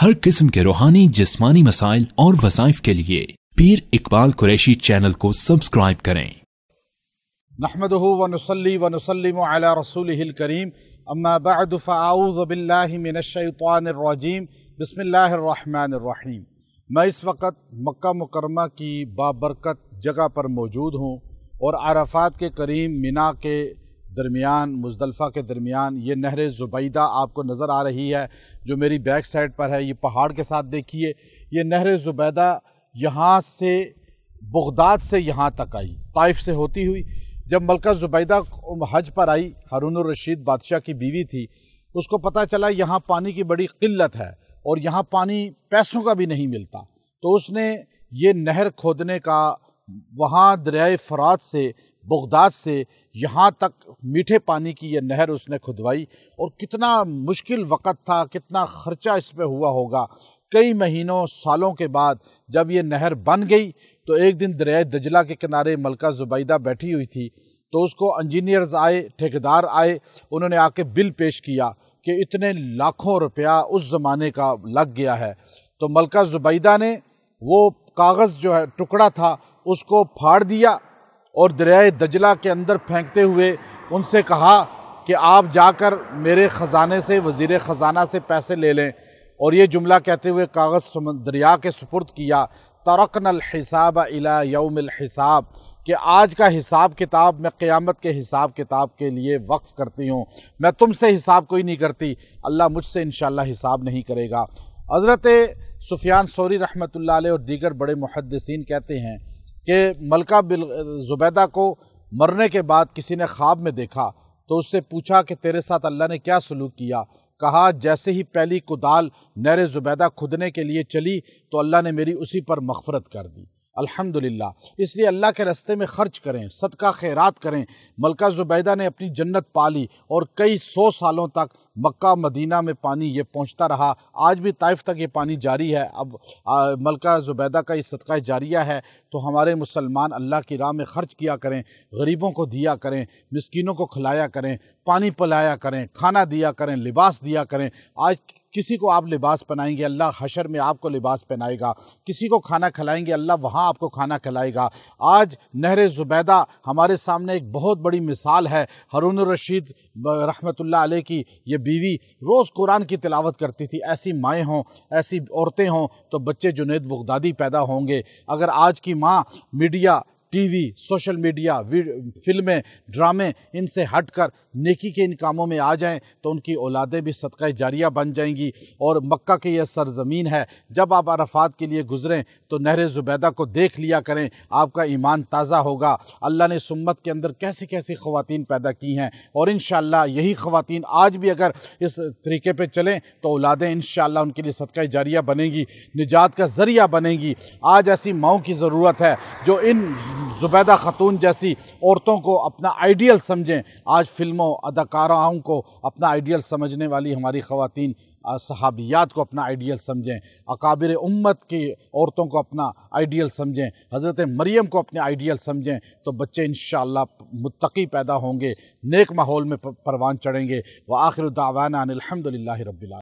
हर किस्म के रूहानी जिस्मानी मसाइल और वसाइफ के लिए पीर इकबाल कुरैशी चैनल को सब्सक्राइब करें नहमद वनसली वनसलम रसूल करीम अम्माबादफ़ाउज़बिल्लिमिनशानरजीम बसमीम मैं इस वक्त मक्का मुकरमा की बाबरकत जगह पर मौजूद हूँ और आराफात के करीम मिना के दरमियान मुजदलफ़ा के दरमियान ये नहर ज़ुबैदा आपको नज़र आ रही है जो मेरी बैक साइड पर है ये पहाड़ के साथ देखिए ये नहर ज़ुबैदा यहाँ से बगदाद से यहाँ तक आई ताइफ से होती हुई जब मलका ज़ुबैदा हज पर आई हारून रशीद बादशाह की बीवी थी उसको पता चला यहाँ पानी की बड़ी किल्लत है और यहाँ पानी पैसों का भी नहीं मिलता तो उसने ये नहर खोदने का वहाँ दरियाए फरात से बगदाद से यहाँ तक मीठे पानी की यह नहर उसने खुदवाई और कितना मुश्किल वक़्त था कितना ख़र्चा इस पर हुआ होगा कई महीनों सालों के बाद जब यह नहर बन गई तो एक दिन दरिया दजला के किनारे मलका ज़ुबैदा बैठी हुई थी तो उसको इंजीनियर्स आए ठेकेदार आए उन्होंने आके बिल पेश किया कि इतने लाखों रुपया उस ज़माने का लग गया है तो मलका ज़ुबैदा ने वो कागज़ जो है टुकड़ा था उसको फाड़ दिया और दरियाए दजला के अंदर फेंकते हुए उनसे कहा कि आप जाकर मेरे ख़ज़ाने से वज़ी ख़ज़ाना से पैसे ले लें और ये जुमला कहते हुए कागज़ दरिया के सुपुर्द किया तरकन अलहिसाब अला यौमहिसाब कि आज का हिसाब किताब मैं क़्यामत के हिसाब किताब के लिए वक्फ़ करती हूँ मैं तुमसे हिसाब कोई नहीं करती अल्लाह मुझसे इन हिसाब नहीं करेगा हज़रत सुफियान सौरी रहमत और दीगर बड़े मुहदसिन कहते हैं कि मलका बिल जुबैदा को मरने के बाद किसी ने ख्वाब में देखा तो उससे पूछा कि तेरे साथ अल्लाह ने क्या सलूक किया कहा जैसे ही पहली कुदाल नहर जुबैदा खुदने के लिए चली तो अल्लाह ने मेरी उसी पर मफ़रत कर दी अल्हम्दुलिल्लाह इसलिए अल्लाह के रास्ते में ख़र्च करें सदका खैरात करें मलका ज़ुबैदा ने अपनी जन्नत पाली और कई सौ सालों तक मक्का मदीना में पानी ये पहुंचता रहा आज भी ताइफ तक ये पानी जारी है अब आ, मलका ज़ुबैदा का ये सदका जारिया है तो हमारे मुसलमान अल्लाह की राह में ख़र्च किया करें गरीबों को दिया करें मिसकीनों को खिलाया करें पानी पिलाया करें खाना दिया करें लिबास दिया करें आज किसी को आप लिबास पहनाएंगे अल्लाह हशर में आपको लिबास पहनाएगा किसी को खाना खिलाएंगे अल्लाह वहाँ आपको खाना खिलाएगा आज नहर ज़ुबैदा हमारे सामने एक बहुत बड़ी मिसाल है हरून रशीद रहमतुल्लाह अलैह की ये बीवी रोज़ कुरान की तिलावत करती थी ऐसी माएँ हों ऐसी औरतें हों तो बच्चे जुनेद बगदादी पैदा होंगे अगर आज की माँ मीडिया टीवी, सोशल मीडिया फिल्में ड्रामे इनसे हटकर नेकी के इन कामों में आ जाएं तो उनकी औलादें भी सदका जारिया बन जाएंगी और मक्का की यह सरजमीन है जब आप अरफात के लिए गुजरें तो नहर ज़ुबैदा को देख लिया करें आपका ईमान ताज़ा होगा अल्लाह ने सुम्मत के अंदर कैसी कैसी खुवान पैदा की हैं और इन यही खुवान आज भी अगर इस तरीके पर चलें तो औलादें इन उनके लिए सदका जारिया बनेंगी निजात का ज़रिया बनेगी आज ऐसी माओ की ज़रूरत है जो इन ज़ुबैदा ख़तून जैसी औरतों को अपना आइडियल समझें आज फिल्मों अदाकाराओं को अपना आइडियल समझने वाली हमारी ख़वातीन सहाबियात को अपना आइडियल समझें अकाबिर उम्मत की औरतों को अपना आइडियल समझें हज़रत मरीम को अपने आइडियल समझें तो बच्चे इन मुत्तकी पैदा होंगे नेक माहौल में परवान चढ़ेंगे व आखिर दावाना अनिलहमदिल्ला रबी